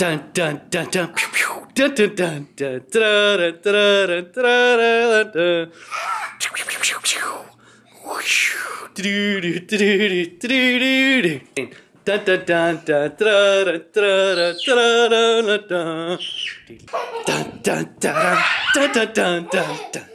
Dun dun dun dun pew, pew, dun dun dun dun dun dun dun dun dun dun dun dun dun dun